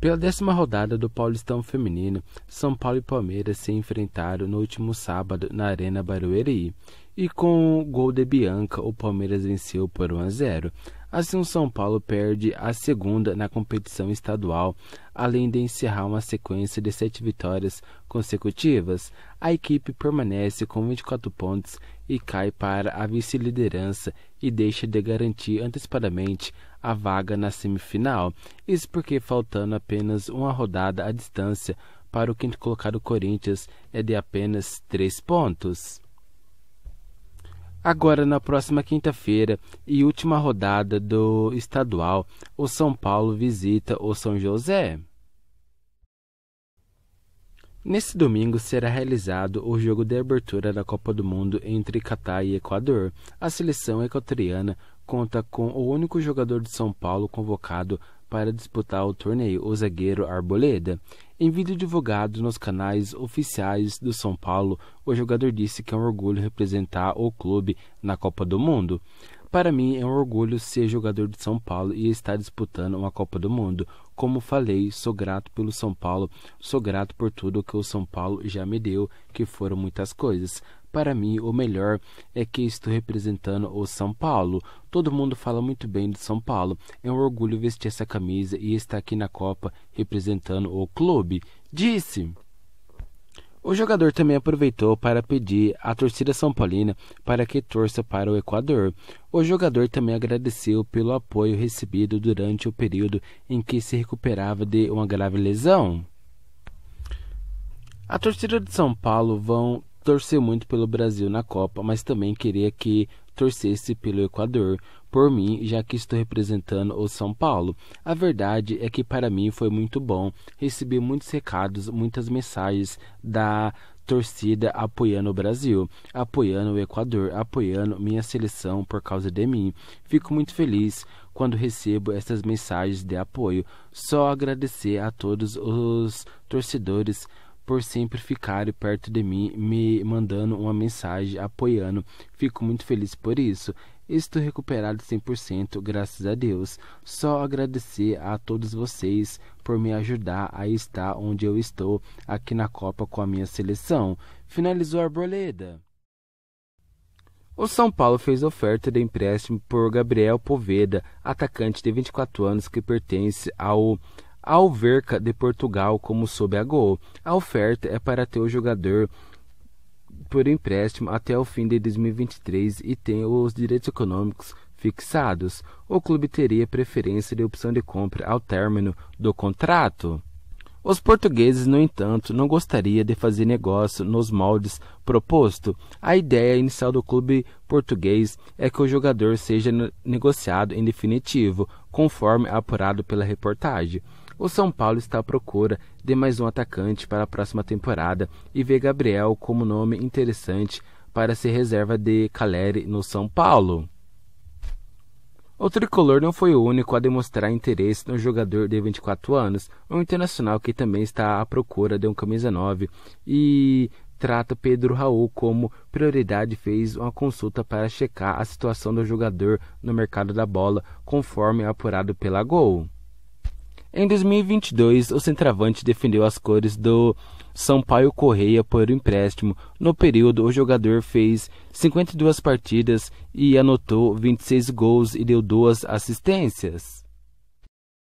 Pela décima rodada do Paulistão Feminino, São Paulo e Palmeiras se enfrentaram no último sábado na Arena Barueri. E com o gol de Bianca, o Palmeiras venceu por 1 a 0. Assim, o São Paulo perde a segunda na competição estadual, além de encerrar uma sequência de sete vitórias consecutivas. A equipe permanece com 24 pontos e cai para a vice-liderança e deixa de garantir antecipadamente a vaga na semifinal. Isso porque, faltando apenas uma rodada à distância para o quinto colocado Corinthians, é de apenas três pontos. Agora, na próxima quinta-feira e última rodada do estadual, o São Paulo visita o São José. Nesse domingo será realizado o jogo de abertura da Copa do Mundo entre Catar e Equador. A seleção equatoriana conta com o único jogador de São Paulo convocado para disputar o torneio, o zagueiro Arboleda. Em vídeo divulgado nos canais oficiais do São Paulo, o jogador disse que é um orgulho representar o clube na Copa do Mundo. Para mim é um orgulho ser jogador de São Paulo e estar disputando uma Copa do Mundo. Como falei, sou grato pelo São Paulo, sou grato por tudo que o São Paulo já me deu, que foram muitas coisas. Para mim, o melhor é que estou representando o São Paulo. Todo mundo fala muito bem de São Paulo. É um orgulho vestir essa camisa e estar aqui na Copa representando o clube. Disse. O jogador também aproveitou para pedir à torcida São Paulina para que torça para o Equador. O jogador também agradeceu pelo apoio recebido durante o período em que se recuperava de uma grave lesão. A torcida de São Paulo vão torcer muito pelo Brasil na Copa, mas também queria que torcesse pelo Equador por mim, já que estou representando o São Paulo. A verdade é que para mim foi muito bom. Recebi muitos recados, muitas mensagens da torcida apoiando o Brasil, apoiando o Equador, apoiando minha seleção por causa de mim. Fico muito feliz quando recebo essas mensagens de apoio. Só agradecer a todos os torcedores por sempre ficarem perto de mim, me mandando uma mensagem apoiando. Fico muito feliz por isso. Estou recuperado 100%, graças a Deus. Só agradecer a todos vocês por me ajudar a estar onde eu estou aqui na Copa com a minha seleção. Finalizou a Arboleda. O São Paulo fez oferta de empréstimo por Gabriel Poveda, atacante de 24 anos que pertence ao Alverca de Portugal, como soube a gol. A oferta é para ter o jogador por empréstimo até o fim de 2023 e tem os direitos econômicos fixados, o clube teria preferência de opção de compra ao término do contrato. Os portugueses, no entanto, não gostariam de fazer negócio nos moldes proposto. A ideia inicial do clube português é que o jogador seja negociado em definitivo, conforme apurado pela reportagem. O São Paulo está à procura de mais um atacante para a próxima temporada e vê Gabriel como nome interessante para ser reserva de Caleri no São Paulo. O tricolor não foi o único a demonstrar interesse no jogador de 24 anos, um internacional que também está à procura de um camisa 9 e trata Pedro Raul como prioridade fez uma consulta para checar a situação do jogador no mercado da bola, conforme apurado pela Gol. Em 2022, o centroavante defendeu as cores do Sampaio Correia por empréstimo. No período, o jogador fez 52 partidas e anotou 26 gols e deu duas assistências.